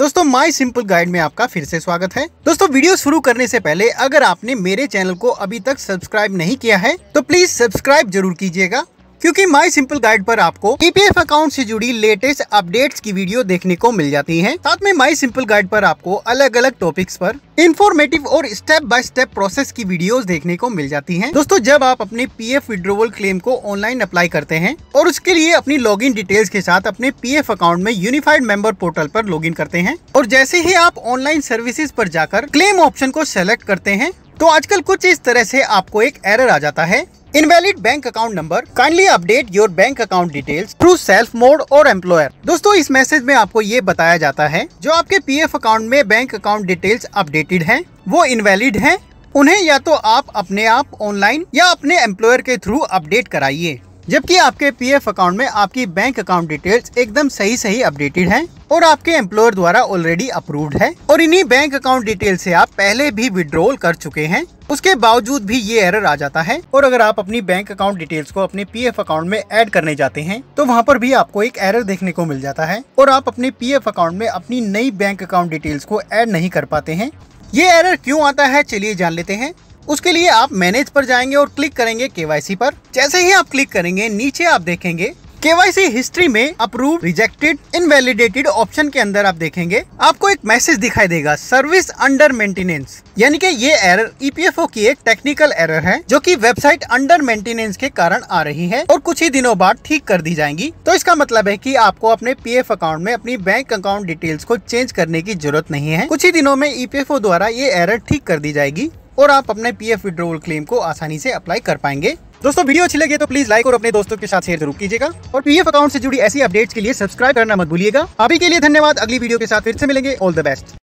दोस्तों my simple guide में आपका फिर से स्वागत है दोस्तों वीडियो शुरू करने से पहले अगर आपने मेरे चैनल को अभी तक सब्सक्राइब नहीं किया है तो प्लीज सब्सक्राइब जरूर कीजिएगा क्योंकि माई सिंपल गाइड पर आपको पीपीएफ अकाउंट से जुड़ी लेटेस्ट अपडेट्स की वीडियो देखने को मिल जाती है साथ में माई सिंपल गाइड पर आपको अलग अलग टॉपिक्स पर इन्फॉर्मेटिव और स्टेप बाय स्टेप प्रोसेस की वीडियोस देखने को मिल जाती हैं। दोस्तों जब आप अपने पीएफ विड्रोवल क्लेम को ऑनलाइन अप्लाई करते हैं और उसके लिए अपनी इन डिटेल्स के साथ अपने पी अकाउंट में unified member portal log in करते हैं और जैसे ही आप ऑनलाइन सर्विसेज पर जाकर क्लेम ऑप्शन को सेलेक्ट करते हैं तो आजकल कुछ इस तरह से आपको एक एरर आ जाता है invalid bank account number kindly update your bank account details through self mode और एम्प्लॉयर दोस्तों इस मैसेज में आपको ये बताया जाता है जो आपके पीएफ अकाउंट में बैंक अकाउंट डिटेल्स अपडेटेड हैं वो इनवैलिड हैं उन्हें या तो आप अपने आप ऑनलाइन या अपने एम्प्लॉयर के थ्रू अपडेट कराइए जबकि आपके पीएफ अकाउंट में आपकी बैंक अकाउंट डिटेल्स एकदम सही सही अपडेटेड हैं और आपके एम्प्लॉयर द्वारा ऑलरेडी अप्रूव्ड है और इन्हीं बैंक अकाउंट डिटेल से आप पहले भी विड्रोल कर चुके हैं उसके बावजूद भी ये एरर आ जाता है और अगर आप अपनी बैंक अकाउंट डिटेल्स को अपने पीएफ अकाउंट में ऐड करने जाते हैं तो वहाँ पर भी आपको एक एरर देखने को मिल जाता है और आप अपने पी अकाउंट में अपनी नई बैंक अकाउंट डिटेल्स को एड नहीं कर पाते हैं ये एरर क्यूँ आता है चलिए जान लेते हैं उसके लिए आप मैनेज पर जाएंगे और क्लिक करेंगे केवाईसी पर जैसे ही आप क्लिक करेंगे नीचे आप देखेंगे केवाईसी हिस्ट्री में अप्रूव रिजेक्टेड इनवेलिडेटेड ऑप्शन के अंदर आप देखेंगे आपको एक मैसेज दिखाई देगा सर्विस अंडर मेंटेनेंस यानी कि ये एरर ईपीएफओ e की एक टेक्निकल एरर है जो कि वेबसाइट अंडर मेंटेनेंस के कारण आ रही है और कुछ ही दिनों बाद ठीक कर दी जाएंगी तो इसका मतलब है की आपको अपने पी अकाउंट में अपनी बैंक अकाउंट डिटेल्स को चेंज करने की जरूरत नहीं है कुछ ही दिनों में ई e द्वारा ये एरर ठीक कर दी जाएगी और आप अपने एफ विड्रोवल क्लेम को आसानी से अप्लाई कर पाएंगे दोस्तों वीडियो अच्छी लगे तो प्लीज लाइक और अपने दोस्तों के साथ शेयर जरूर कीजिएगा और पीएफ अकाउंट से जुड़ी ऐसी अपडेट्स के लिए सब्सक्राइब करना मत भूलिएगा अभी के लिए धन्यवाद अगली वीडियो के साथ फिर से मिलेंगे ऑल द बेस्ट